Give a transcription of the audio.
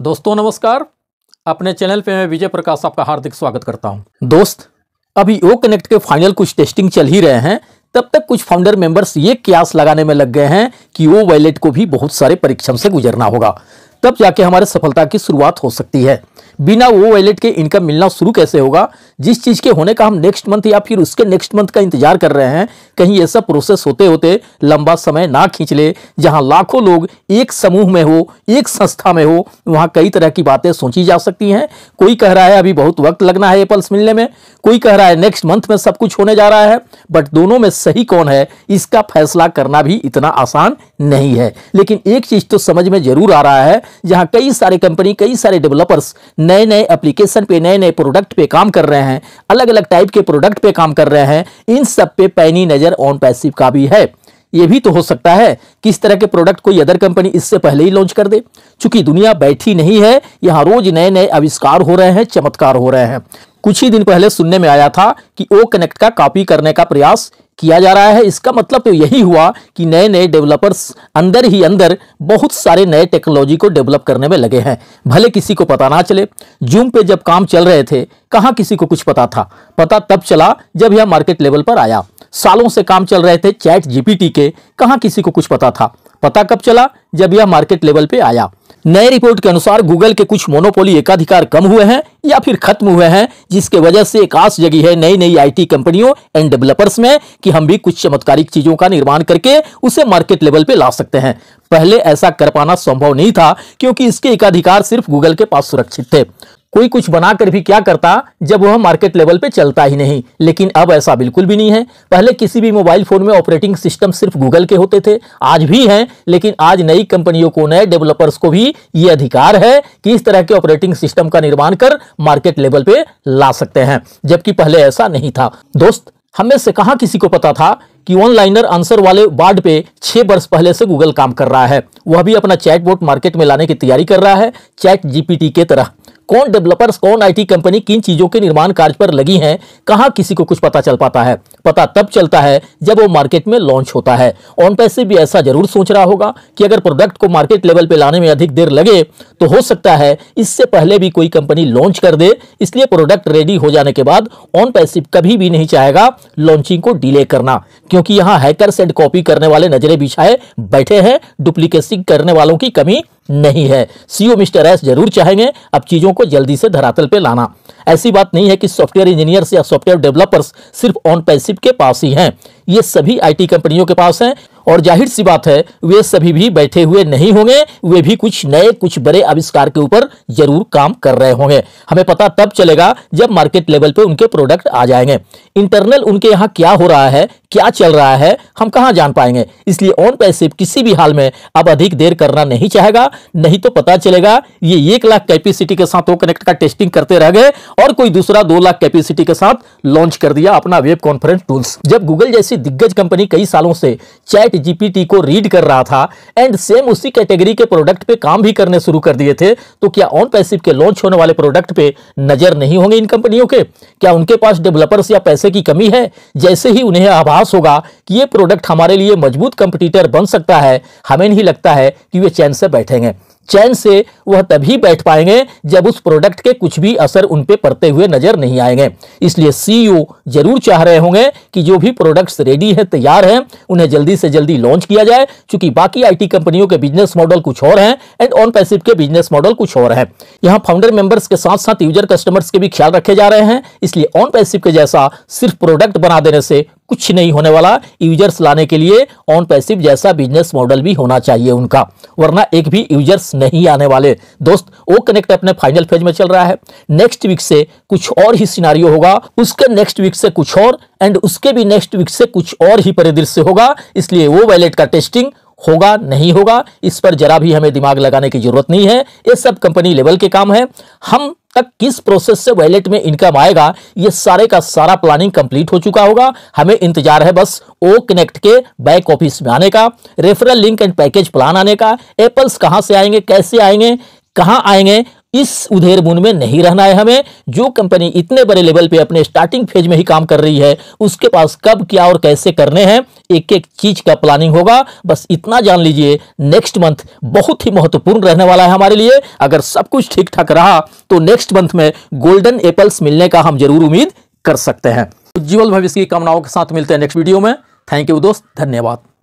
दोस्तों नमस्कार अपने चैनल पे मैं विजय प्रकाश आपका हार्दिक स्वागत करता हूं दोस्त अभी ओ कनेक्ट के फाइनल कुछ टेस्टिंग चल ही रहे हैं तब तक कुछ फाउंडर मेंबर्स ये क्यास लगाने में लग गए हैं कि ओ वैलेट को भी बहुत सारे परीक्षण से गुजरना होगा तब जाके हमारे सफलता की शुरुआत हो सकती है बिना वो वैलेट के इनकम मिलना शुरू कैसे होगा जिस चीज़ के होने का हम नेक्स्ट मंथ या फिर उसके नेक्स्ट मंथ का इंतजार कर रहे हैं कहीं ऐसा प्रोसेस होते होते लंबा समय ना खींच ले जहाँ लाखों लोग एक समूह में हो एक संस्था में हो वहाँ कई तरह की बातें सोची जा सकती हैं कोई कह रहा है अभी बहुत वक्त लगना है पल्स मिलने में कोई कह रहा है नेक्स्ट मंथ में सब कुछ होने जा रहा है बट दोनों में सही कौन है इसका फैसला करना भी इतना आसान नहीं है लेकिन एक चीज़ तो समझ में जरूर आ रहा है जहाँ कई सारे कंपनी कई सारे डेवलपर्स नए नए एप्लीकेशन पे नए नए प्रोडक्ट पे काम कर रहे हैं अलग अलग टाइप के प्रोडक्ट पे काम कर रहे हैं इन सब पे पैनी नज़र ऑन पैसिव का भी है ये भी तो हो सकता है कि इस तरह के प्रोडक्ट कोई अदर कंपनी इससे पहले ही लॉन्च कर दे चूंकि दुनिया बैठी नहीं है यहाँ रोज नए नए आविष्कार हो रहे हैं चमत्कार हो रहे हैं कुछ ही दिन पहले सुनने में आया था कि ओ कनेक्ट का कॉपी करने का प्रयास किया जा रहा है इसका मतलब तो यही हुआ कि नए नए डेवलपर्स अंदर ही अंदर बहुत सारे नए टेक्नोलॉजी को डेवलप करने में लगे हैं भले किसी को पता ना चले जूम पे जब काम चल रहे थे कहाँ किसी को कुछ पता था पता तब चला जब यह मार्केट लेवल पर आया सालों से काम चल रहे थे चैट जीपीटी के कहाँ किसी को कुछ पता था पता कब चला जब यह मार्केट लेवल पे आया नए रिपोर्ट के अनुसार गूगल के कुछ मोनोपोली एकाधिकार कम हुए हैं या फिर खत्म हुए हैं जिसके वजह से एक आस जगी है नई नई आईटी कंपनियों एंड डेवलपर्स में कि हम भी कुछ चमत्कारिक चीजों का निर्माण करके उसे मार्केट लेवल पे ला सकते हैं पहले ऐसा कर पाना संभव नहीं था क्योंकि इसके एकाधिकार सिर्फ गूगल के पास सुरक्षित थे कोई कुछ बनाकर भी क्या करता जब वह मार्केट लेवल पे चलता ही नहीं लेकिन अब ऐसा बिल्कुल भी नहीं है पहले किसी भी मोबाइल फोन में ऑपरेटिंग सिस्टम सिर्फ गूगल के होते थे आज भी हैं लेकिन आज नई कंपनियों को नए डेवलपर्स को भी ये अधिकार है कि इस तरह के ऑपरेटिंग सिस्टम का निर्माण कर मार्केट लेवल पे ला सकते हैं जबकि पहले ऐसा नहीं था दोस्त हमें से कहा किसी को पता था कि ऑनलाइनर आंसर वाले वार्ड पे छह वर्ष पहले से गूगल काम कर रहा है वह भी अपना चैट मार्केट में लाने की तैयारी कर रहा है चैट जीपीटी के तरह कौन डेवलपर्स कौन आईटी कंपनी किन चीजों के निर्माण कार्य पर लगी हैं कहाँ किसी को कुछ पता चल पाता है पता तब चलता है जब वो मार्केट में लॉन्च होता है ऑन पैसे भी ऐसा जरूर सोच रहा होगा कि अगर प्रोडक्ट को मार्केट लेवल पे लाने में अधिक देर लगे तो हो सकता है इससे पहले भी कोई कंपनी लॉन्च कर दे इसलिए प्रोडक्ट रेडी हो जाने के बाद ऑन पैसे कभी भी नहीं चाहेगा लॉन्चिंग को डिले करना क्योंकि यहाँ हैकर सेंड कॉपी करने वाले नजरे बिछाए बैठे हैं डुप्लीकेसिंग करने वालों की कमी नहीं है सीओ मिस्टर एस जरूर चाहेंगे अब चीज़ों को जल्दी से धरातल पे लाना ऐसी बात नहीं है कि सॉफ्टवेयर इंजीनियर्स या सॉफ्टवेयर डेवलपर्स सिर्फ ऑन पैसिव के पास ही हैं ये सभी आईटी कंपनियों के पास हैं और जाहिर सी बात है वे सभी भी बैठे हुए नहीं होंगे वे भी कुछ नए कुछ बड़े आविष्कार के ऊपर जरूर काम कर रहे होंगे हमें पता तब चलेगा जब मार्केट लेवल पे उनके प्रोडक्ट आ जाएंगे इंटरनल उनके यहाँ क्या हो रहा है क्या चल रहा है हम कहां जान पाएंगे इसलिए ऑन पैसिव किसी भी हाल में अब अधिक देर करना नहीं चाहेगा नहीं तो पता चलेगा ये एक लाख कैपेसिटी के साथ वो कनेक्ट का टेस्टिंग करते रह गए और कोई दूसरा दो लाख कैपेसिटी के साथ लॉन्च कर दिया अपना वेब कॉन्फ्रेंस टूल्स जब गूगल जैसी दिग्गज कंपनी कई सालों से चैट जीपीटी को रीड कर रहा था एंड सेम उसी कैटेगरी के प्रोडक्ट पे काम भी करने शुरू कर दिए थे तो क्या ऑन पैसिव के लॉन्च होने वाले प्रोडक्ट पे नजर नहीं होंगे इन कंपनियों के क्या उनके पास डेवलपर्स या पैसे की कमी है जैसे ही उन्हें अभाव विश्वास होगा कि ये प्रोडक्ट हमारे लिए मजबूत कंपटीटर बन सकता है हमें नहीं लगता है कि वे चैन से बैठेंगे चैन से वह तभी बैठ पाएंगे जब उस प्रोडक्ट के कुछ भी असर उन पर पड़ते हुए नजर नहीं आएंगे इसलिए सीईओ e जरूर चाह रहे होंगे कि जो भी प्रोडक्ट्स रेडी है तैयार हैं उन्हें जल्दी से जल्दी लॉन्च किया जाए चूंकि बाकी आईटी कंपनियों के बिजनेस मॉडल कुछ और हैं एंड ऑन पैसिव के बिजनेस मॉडल कुछ और हैं यहाँ फाउंडर मेंबर्स के साथ साथ यूजर कस्टमर्स के भी ख्याल रखे जा रहे हैं इसलिए ऑन पैसिव के जैसा सिर्फ प्रोडक्ट बना देने से कुछ नहीं होने वाला यूजर्स लाने के लिए ऑन पैसिव जैसा बिजनेस मॉडल भी होना चाहिए उनका वरना एक भी यूजर्स नहीं आने वाले दोस्त ओ कनेक्ट अपने फाइनल फेज में चल रहा है नेक्स्ट वीक से कुछ और ही सिनारियो होगा उसके नेक्स्ट वीक से कुछ और एंड उसके भी नेक्स्ट वीक से कुछ और ही परिदृश्य होगा इसलिए वो वैलेट का टेस्टिंग होगा नहीं होगा इस पर जरा भी हमें दिमाग लगाने की जरूरत नहीं है ये सब कंपनी लेवल के काम है हम तक किस प्रोसेस से वैलेट में इनकम आएगा ये सारे का सारा प्लानिंग कंप्लीट हो चुका होगा हमें इंतजार है बस ओ कनेक्ट के बैक ऑफिस में आने का referral link and package plan आने का एप्पल्स कहां से आएंगे कैसे आएंगे कहां आएंगे इस उधेर बुन में नहीं रहना है हमें जो कंपनी इतने बड़े लेवल पे अपने स्टार्टिंग फेज में ही काम कर रही है उसके पास कब क्या और कैसे करने हैं एक एक चीज का प्लानिंग होगा बस इतना जान लीजिए नेक्स्ट मंथ बहुत ही महत्वपूर्ण रहने वाला है हमारे लिए अगर सब कुछ ठीक ठाक रहा तो नेक्स्ट मंथ में गोल्डन एपल्स मिलने का हम जरूर उम्मीद कर सकते हैं उज्ज्वल भविष्य की कामनाओं के साथ मिलते हैं नेक्स्ट वीडियो में थैंक यू दोस्त धन्यवाद